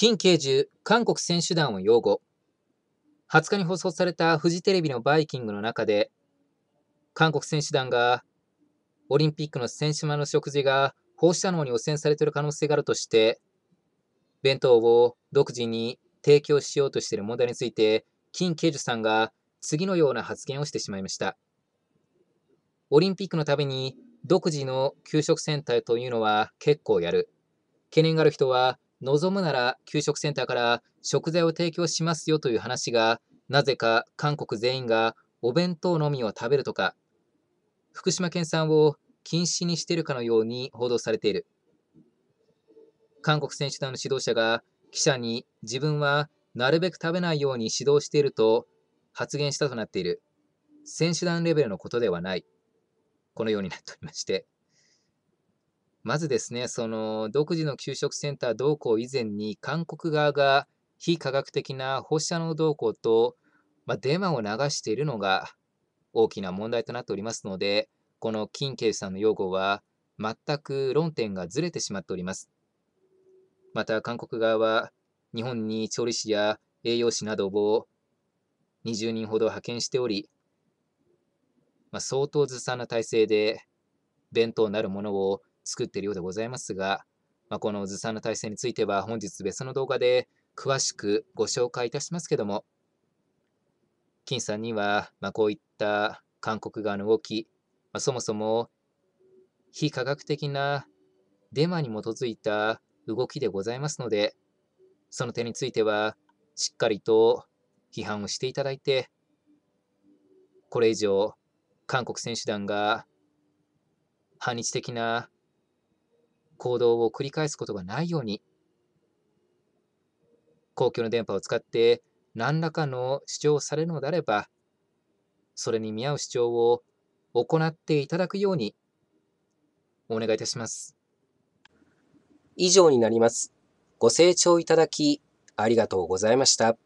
金慶重、韓国選手団を擁護。20日に放送されたフジテレビのバイキングの中で、韓国選手団が、オリンピックの選手間の食事が放射能に汚染されている可能性があるとして、弁当を独自に提供しようとしている問題について、金慶樹さんが次のような発言をしてしまいました。オリンピックのために独自の給食センターというのは結構やる。懸念がある人は望むなら給食センターから食材を提供しますよという話が、なぜか韓国全員がお弁当のみを食べるとか、福島県産を禁止にしているかのように報道されている。韓国選手団の指導者が記者に自分はなるべく食べないように指導していると発言したとなっている。選手団レベルのことではない。このようになっておりまして。まずですね、その独自の給食センター同行以前に、韓国側が非科学的な放射能動向と、まあ、デマを流しているのが大きな問題となっておりますので、この金慶さんの擁護は全く論点がずれてしまっております。また韓国側は日本に調理師や栄養士などを20人ほど派遣しており、まあ、相当ずさんな体制で弁当なるものを作っているようでございますが、まあ、このずさんの体制については本日別の動画で詳しくご紹介いたしますけども、金さんには、まこういった韓国側の動き、まあ、そもそも非科学的なデマに基づいた動きでございますので、その点についてはしっかりと批判をしていただいて、これ以上、韓国選手団が反日的な行動を繰り返すことがないように、公共の電波を使って何らかの主張をされるのであれば、それに見合う主張を行っていただくようにお願いいたします。以上になります。ご清聴いただきありがとうございました。